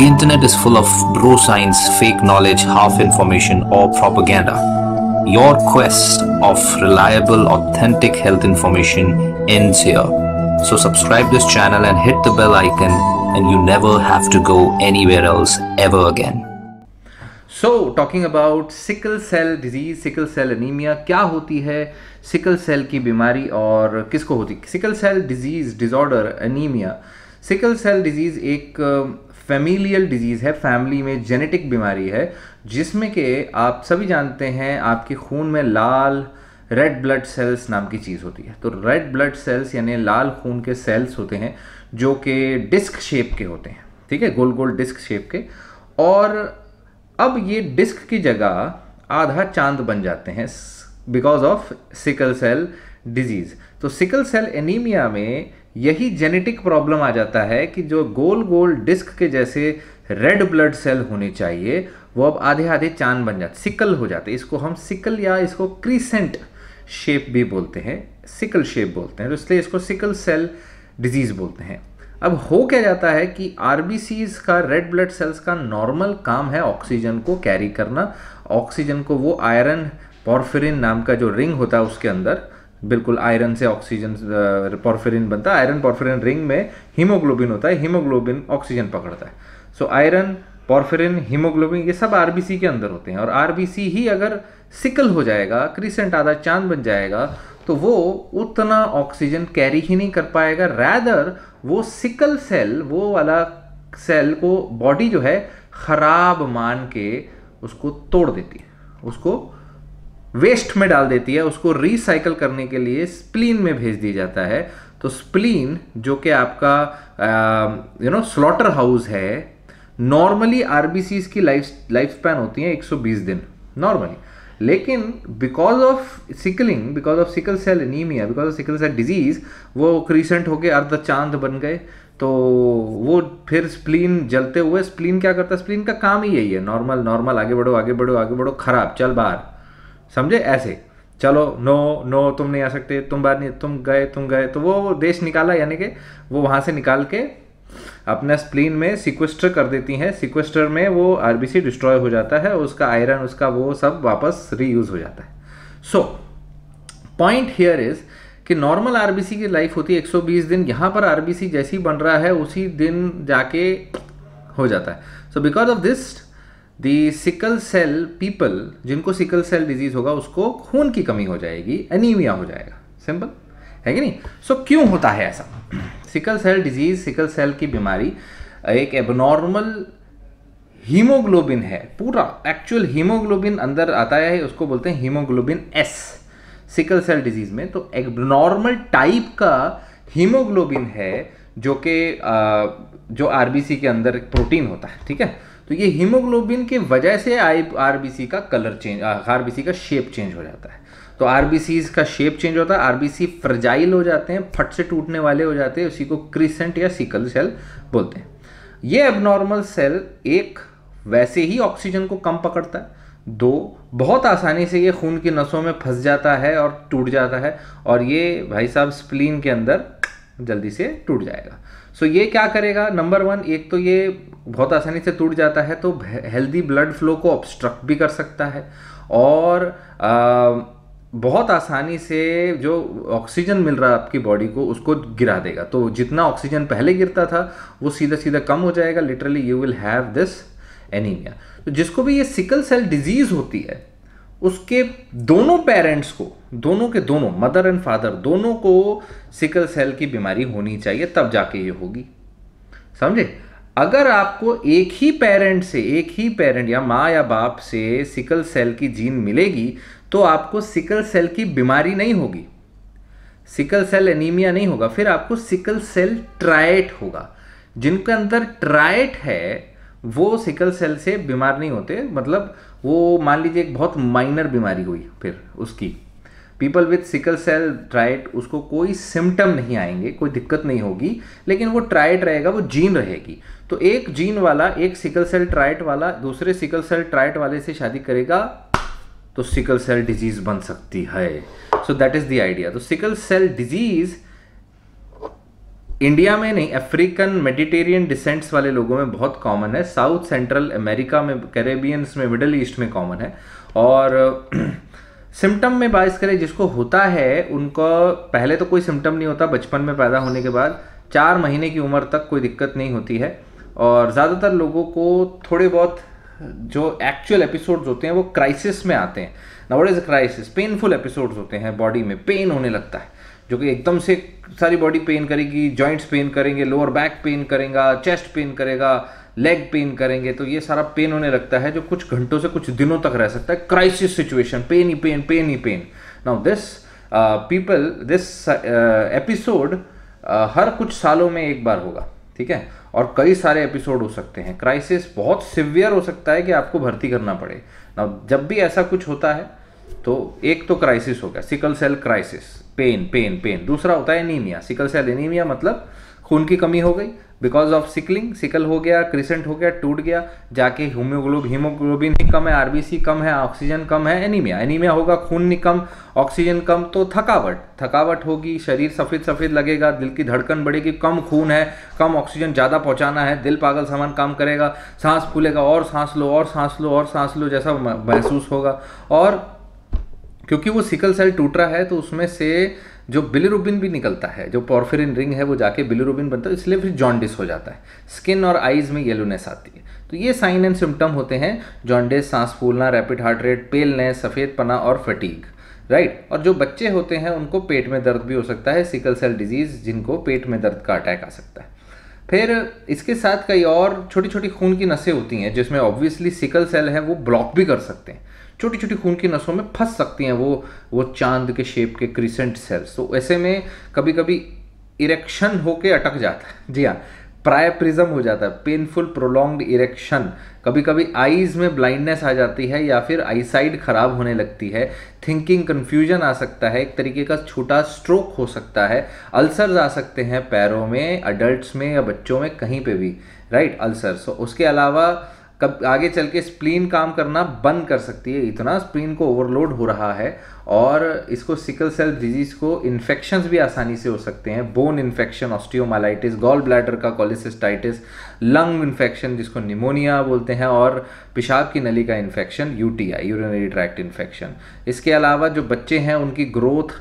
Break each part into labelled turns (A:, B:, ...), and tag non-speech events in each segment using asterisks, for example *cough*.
A: The internet is full of bro science, fake knowledge, half information or propaganda. Your quest of reliable, authentic health information ends here. So subscribe this channel and hit the bell icon and you never have to go anywhere else ever again. So talking about sickle cell disease, sickle cell anemia, क्या होती है sickle cell की बीमारी और किसको होती sickle cell disease disorder anemia sickle cell disease एक familial disease है फैमिली में जेनेटिक बीमारी है जिसमें के आप सभी जानते हैं आपके खून में लाल रेड ब्लड सेल्स नाम की चीज़ होती है तो रेड ब्लड सेल्स यानी लाल खून के सेल्स होते हैं जो कि डिस्क शेप के होते हैं ठीक है गोल गोल डिस्क शेप के और अब ये डिस्क की जगह आधा चांद बन जाते हैं because of sickle cell disease तो सिकल सेल एनीमिया में यही जेनेटिक प्रॉब्लम आ जाता है कि जो गोल गोल डिस्क के जैसे रेड ब्लड सेल होने चाहिए वो अब आधे आधे चांद बन जाते सिकल हो जाते इसको हम सिकल या इसको क्रीसेंट शेप भी बोलते हैं सिकल शेप बोलते हैं तो इसलिए इसको सिकल सेल डिजीज़ बोलते हैं अब हो क्या जाता है कि आर का रेड ब्लड सेल्स का नॉर्मल काम है ऑक्सीजन को कैरी करना ऑक्सीजन को वो आयरन पॉर्फिरिन नाम का जो रिंग होता है उसके अंदर बिल्कुल आयरन से ऑक्सीजन पॉर्फेरिन बनता है आयरन पॉर्फेरिन रिंग में हीमोग्लोबिन होता है हीमोग्लोबिन ऑक्सीजन पकड़ता है सो आयरन पॉर्फेरिन हीमोग्लोबिन ये सब आरबीसी के अंदर होते हैं और आरबीसी ही अगर सिकल हो जाएगा क्रिसेंट आधा चांद बन जाएगा तो वो उतना ऑक्सीजन कैरी ही नहीं कर पाएगा रैदर वो सिकल सेल वो वाला सेल को बॉडी जो है ख़राब मान के उसको तोड़ देती है उसको वेस्ट में डाल देती है उसको रिसाइकल करने के लिए स्प्लीन में भेज दिया जाता है तो स्प्लीन जो कि आपका यू नो स्लॉटर हाउस है नॉर्मली आर की लाइफ लाइफ स्पैन होती है 120 दिन नॉर्मली लेकिन because of sickling because of sickle cell anaemia because of sickle cell disease वो क्रीसेंट होके अर्ध चांद बन गए तो वो फिर स्प्लीन जलते हुए स्प्लीन क्या करता है स्प्लीन का काम ही यही है नॉर्मल नॉर्मल आगे बढ़ो आगे बढ़ो आगे बढ़ो खराब चल बाहर समझे ऐसे चलो नो नो तुम नहीं आ सकते तुम बार नहीं तुम गए तुम गए तो वो देश निकाला यानी कि वो वहाँ से निकाल के अपने स्प्लीन में सिक्वेस्टर कर देती हैं सिक्वेस्टर में वो आरबीसी डिस्ट्रॉय हो जाता है उसका आयरन उसका वो सब वापस रीयूज हो जाता है सो पॉइंट हियर इज़ कि नॉर्मल आरबीसी की लाइफ होती है 120 दिन यहाँ पर आरबीसी जैसी बन रहा है उसी दिन जाके हो जाता है so because of this the sickle cell people जिनको सिकल सेल डिजीज होगा उसको खून की कमी हो जाएगी एनीमिया हो जाएगा सिंपल है कि नहीं सो so, क्यों होता है ऐसा sickle cell disease sickle cell की बीमारी एक एबनॉर्मल हीमोग्लोबिन है पूरा एक्चुअल हीमोग्लोबिन अंदर आता है उसको बोलते हैं haemoglobin S sickle cell disease में तो एबनॉर्मल टाइप का हीमोग्लोबिन है जो कि जो आरबीसी के अंदर एक प्रोटीन होता है ठीक है तो ये हीमोग्लोबिन के वजह से आई आर का कलर चेंज आर का शेप चेंज हो जाता है तो आर का शेप चेंज होता है आर फ्रजाइल हो जाते हैं फट से टूटने वाले हो जाते हैं उसी को क्रिसेंट या सिकल सेल बोलते हैं ये एबनॉर्मल सेल एक वैसे ही ऑक्सीजन को कम पकड़ता है दो बहुत आसानी से ये खून की नसों में फंस जाता है और टूट जाता है और ये भाई साहब स्प्लीन के अंदर जल्दी से टूट जाएगा सो so ये क्या करेगा नंबर वन एक तो ये बहुत आसानी से टूट जाता है तो हेल्दी ब्लड फ्लो को ऑब्स्ट्रक्ट भी कर सकता है और आ, बहुत आसानी से जो ऑक्सीजन मिल रहा है आपकी बॉडी को उसको गिरा देगा तो जितना ऑक्सीजन पहले गिरता था वो सीधा सीधा कम हो जाएगा literally you will have this anaemia तो जिसको भी ये सिकल सेल डिजीज़ होती है उसके दोनों पेरेंट्स को दोनों के दोनों मदर एंड फादर दोनों को सिकल सेल की बीमारी होनी चाहिए तब जाके ये होगी समझे अगर आपको एक ही पेरेंट से एक ही पेरेंट या माँ या बाप से सिकल सेल की जीन मिलेगी तो आपको सिकल सेल की बीमारी नहीं होगी सिकल सेल एनीमिया नहीं होगा फिर आपको सिकल सेल ट्राइट होगा जिनके अंदर ट्राइट है वो सिकल सेल से बीमार नहीं होते मतलब वो मान लीजिए एक बहुत माइनर बीमारी हुई फिर उसकी people with sickle cell trait उसको कोई सिम्टम नहीं आएंगे कोई दिक्कत नहीं होगी लेकिन वो ट्राइट रहेगा वो जीन रहेगी तो एक जीन वाला एक सिकल सेल ट्राइट वाला दूसरे सिकल सेल ट्राइट वाले से शादी करेगा तो सिकल सेल डिजीज बन सकती है so that is the idea तो सिकल सेल डिजीज़ इंडिया में नहीं अफ्रीकन मेडिटेरियन डिसेंट्स वाले लोगों में बहुत कॉमन है साउथ सेंट्रल अमेरिका में कैरेबियंस में मिडल ईस्ट में कॉमन है और सिम्टम *clears throat* में बात करें जिसको होता है उनको पहले तो कोई सिम्टम नहीं होता बचपन में पैदा होने के बाद चार महीने की उम्र तक कोई दिक्कत नहीं होती है और ज़्यादातर लोगों को थोड़े बहुत जो एक्चुअल एपिसोड्स होते हैं वो क्राइसिस में आते हैं not is crisis painful episodes होते हैं बॉडी में पेन होने लगता है जो कि एकदम से सारी बॉडी पेन करेगी जॉइंट्स पेन करेंगे लोअर बैक पेन करेगा चेस्ट पेन करेगा लेग पेन करेंगे तो ये सारा पेन होने लगता है जो कुछ घंटों से कुछ दिनों तक रह सकता है क्राइसिस सिचुएशन पेन ही पेन पेन ही pain now this people this episode हर कुछ सालों में एक बार होगा ठीक है और कई सारे एपिसोड हो सकते हैं क्राइसिस बहुत सिवियर हो सकता है कि आपको भर्ती करना पड़े नाउ जब भी ऐसा कुछ होता है तो एक तो क्राइसिस हो गया sickle cell crisis pain pain pain दूसरा होता है एनीमिया सिकल सेल एनीमिया मतलब खून की कमी हो गई बिकॉज ऑफ सिकलिंग सिकल हो गया क्रिसेंट हो गया टूट गया जाके होम्योग्लोब हीमोग्लोबिन ही कम है आरबीसी कम है ऑक्सीजन कम है एनीमिया एनीमिया होगा खून नहीं कम ऑक्सीजन कम तो थकावट थकावट होगी शरीर सफ़ेद सफ़ेद लगेगा दिल की धड़कन बढ़ेगी कम खून है कम ऑक्सीजन ज़्यादा पहुंचाना है दिल पागल सामान काम करेगा सांस फूलेगा और सांस लो और सांस लो और सांस लो जैसा महसूस होगा और क्योंकि वो सिकल सेल टूट रहा है तो उसमें से जो बिलिरुबिन भी निकलता है जो पॉर्फिरिन रिंग है वो जाके बिलिरुबिन बनता है तो इसलिए फिर जॉन्डिस हो जाता है स्किन और आइज़ में येलोनेस आती है तो ये साइन एंड सिम्टम होते हैं जॉन्डिस सांस फूलना रैपिड हार्ट रेट पेलनेस सफ़ेद पना और फटीग राइट right. और जो बच्चे होते हैं उनको पेट में दर्द भी हो सकता है सिकल सेल डिजीज़ जिनको पेट में दर्द का अटैक आ सकता है फिर इसके साथ कई और छोटी छोटी खून की नसें होती हैं जिसमें ऑब्वियसली सिकल सेल है वो ब्लॉक भी कर सकते हैं छोटी छोटी खून की नसों में फंस सकती हैं वो वो चांद के शेप के क्रिसेंट सेल्स तो ऐसे में कभी कभी इरेक्शन होके अटक जाता है जी हाँ प्रायप्रिज्म हो जाता है पेनफुल प्रोलॉन्ग्ड इरेक्शन कभी कभी आईज में ब्लाइंडनेस आ जाती है या फिर आईसाइड खराब होने लगती है थिंकिंग कन्फ्यूजन आ सकता है एक तरीके का छोटा स्ट्रोक हो सकता है अल्सर्स आ सकते हैं पैरों में अडल्ट में या बच्चों में कहीं पे भी राइट अल्सर सो उसके अलावा कब आगे चल के स्प्लीन काम करना बंद कर सकती है इतना स्प्लीन को ओवरलोड हो रहा है और इसको सिकल सेल डिजीज को इन्फेक्शंस भी आसानी से हो सकते हैं bone infection osteomyelitis gall bladder का कोलिसिस्टाइटिस लंग इन्फेक्शन जिसको निमोनिया बोलते हैं और पेशाब की नली का infection UTI urinary tract infection इसके अलावा जो बच्चे हैं उनकी ग्रोथ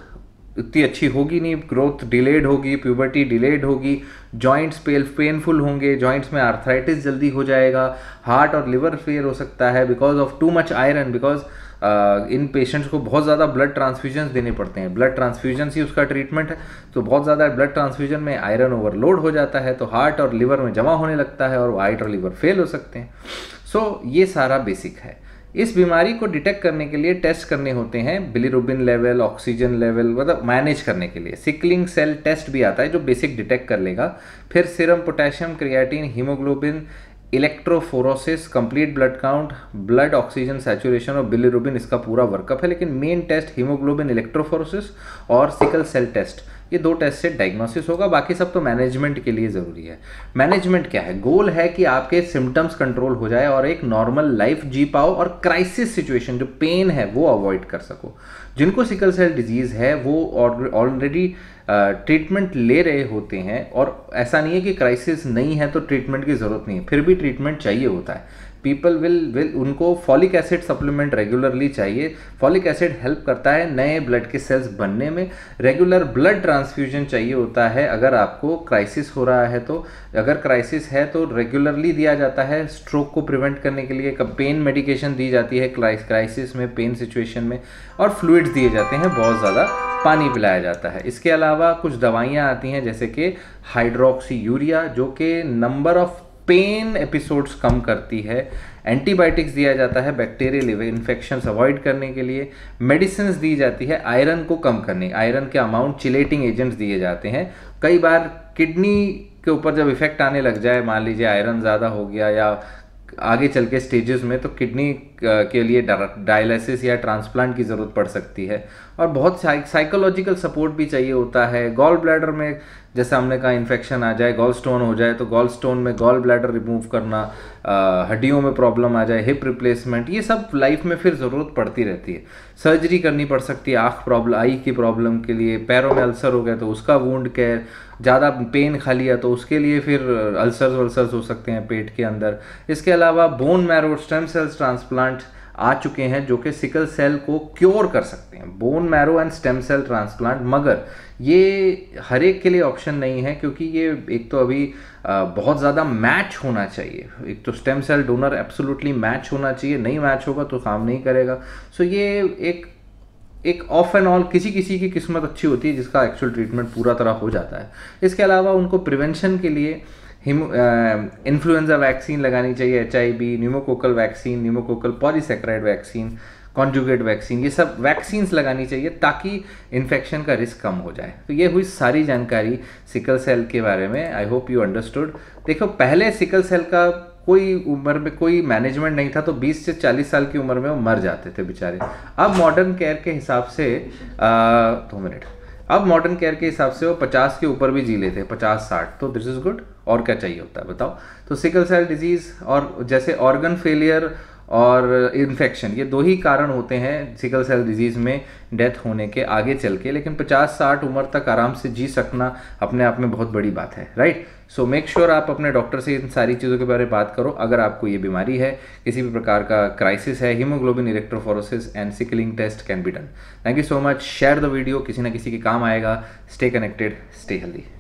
A: उतनी अच्छी होगी नहीं ग्रोथ डिलेड होगी प्यूबर्टी डिलेड होगी जॉइंट्स पेल पेनफुल होंगे जॉइंट्स में आर्थराइटिस जल्दी हो जाएगा हार्ट और लिवर फेयर हो सकता है because of too much iron because इन पेशेंट्स को बहुत ज़्यादा ब्लड ट्रांसफ्यूजन देने पड़ते हैं ब्लड ट्रांसफ्यूजन ही उसका ट्रीटमेंट है तो बहुत ज़्यादा ब्लड ट्रांसफ्यूजन में आयरन ओवरलोड हो जाता है तो हार्ट और लिवर में जमा होने लगता है और हार्ट और लिवर फेल हो सकते हैं सो so, ये सारा बेसिक है इस बीमारी को डिटेक्ट करने के लिए टेस्ट करने होते हैं बिलीरुबिन लेवल ऑक्सीजन लेवल मतलब मैनेज करने के लिए सिकलिंग सेल टेस्ट भी आता है जो बेसिक डिटेक्ट कर लेगा फिर serum potassium creatine haemoglobin electrophoresis complete blood count blood oxygen saturation और बिलीरुबिन इसका पूरा वर्कअप है लेकिन मेन टेस्ट हीमोग्लोबिन इलेक्ट्रोफोरोसिस और सिकल सेल टेस्ट ये दो टेस्ट से डायग्नोसिस होगा बाकी सब तो मैनेजमेंट के लिए ज़रूरी है मैनेजमेंट क्या है गोल है कि आपके सिम्टम्स कंट्रोल हो जाए और एक नॉर्मल लाइफ जी पाओ और क्राइसिस सिचुएशन जो पेन है वो अवॉइड कर सको जिनको सिकल सेल डिजीज़ है वो ऑलरेडी और, ट्रीटमेंट ले रहे होते हैं और ऐसा नहीं है कि क्राइसिस नहीं है तो ट्रीटमेंट की ज़रूरत नहीं है फिर भी ट्रीटमेंट चाहिए होता है पीपल विल विल उनको फॉलिक एसिड सप्लीमेंट रेगुलरली चाहिए फॉलिक एसिड हेल्प करता है नए ब्लड के सेल्स बनने में रेगुलर ब्लड ट्रांसफ्यूजन चाहिए होता है अगर आपको क्राइसिस हो रहा है तो अगर क्राइसिस है तो रेगुलरली दिया जाता है स्ट्रोक को प्रिवेंट करने के लिए कब पेन मेडिकेशन दी जाती है क्राइसिस में पेन सिचुएशन में और फ्लूड्स दिए जाते हैं बहुत ज़्यादा पानी पिलाया जाता है इसके अलावा कुछ दवाइयाँ आती हैं जैसे कि हाइड्रोक्सी यूरिया जो कि नंबर ऑफ पेन एपिसोड्स कम करती है एंटीबायोटिक्स दिया जाता है बैक्टीरियल इन्फेक्शन अवॉइड करने के लिए मेडिसिन दी जाती है आयरन को कम करने आयरन के अमाउंट चिलेटिंग एजेंट्स दिए जाते हैं कई बार किडनी के ऊपर जब इफेक्ट आने लग जाए मान लीजिए आयरन ज़्यादा हो गया या आगे चल के स्टेजेस में तो किडनी Uh, के लिए डायलिसिस या ट्रांसप्लांट की ज़रूरत पड़ सकती है और बहुत साइकोलॉजिकल सपोर्ट भी चाहिए होता है गॉल ब्लैडर में जैसे हमने कहा इन्फेक्शन आ जाए गॉल स्टोन हो जाए तो गॉल स्टोन में गॉल ब्लैडर रिमूव करना uh, हड्डियों में प्रॉब्लम आ जाए हिप रिप्लेसमेंट ये सब लाइफ में फिर ज़रूरत पड़ती रहती है सर्जरी करनी पड़ सकती है आँख प्रॉब्लम आई की प्रॉब्लम के लिए पैरों में अल्सर हो गया तो उसका वूंड केयर ज़्यादा पेन खा लिया तो उसके लिए फिर अल्सर्स वल्सर्स हो सकते हैं पेट के अंदर इसके अलावा bone marrow stem cells transplant transplant आ चुके हैं जो कि सिकल सेल को क्योर कर सकते हैं bone marrow and stem cell transplant मगर ये हर एक के लिए ऑप्शन नहीं है क्योंकि ये एक तो अभी बहुत ज़्यादा मैच होना चाहिए एक तो stem cell donor absolutely match होना चाहिए नहीं मैच होगा तो काम नहीं करेगा सो ये एक एक ऑफ एंड ऑल किसी किसी की किस्मत अच्छी होती है जिसका एक्चुअल ट्रीटमेंट पूरा तरह हो जाता है इसके अलावा उनको प्रिवेंशन के लिए इन्फ्लुएंजा वैक्सीन लगानी चाहिए H I B pneumococcal vaccine pneumococcal polysaccharide vaccine conjugate vaccine ये सब वैक्सीन्स लगानी चाहिए ताकि इन्फेक्शन का रिस्क कम हो जाए तो ये हुई सारी जानकारी सिकल सेल के बारे में आई होप यू अंडरस्टूड देखो पहले सिकल सेल का कोई उम्र में कोई मैनेजमेंट नहीं था तो 20 से 40 साल की उम्र में वो मर जाते थे बेचारे अब मॉडर्न केयर के हिसाब से दो मिनट अब मॉडर्न केयर के हिसाब से वो पचास के ऊपर भी जी लेते हैं पचास साठ तो दिस इज़ गुड और क्या चाहिए होता है बताओ तो सिकल सेल डिजीज़ और जैसे ऑर्गन फेलियर और इन्फेक्शन ये दो ही कारण होते हैं सिकल सेल डिजीज़ में डेथ होने के आगे चल के लेकिन 50-60 उम्र तक आराम से जी सकना अपने आप में बहुत बड़ी बात है राइट सो मेक श्योर आप अपने डॉक्टर से इन सारी चीज़ों के बारे में बात करो अगर आपको ये बीमारी है किसी भी प्रकार का क्राइसिस है haemoglobin electrophoresis and sickling test can be done thank you so much share the video किसी ना किसी के काम आएगा स्टे कनेक्टेड स्टे हेल्दी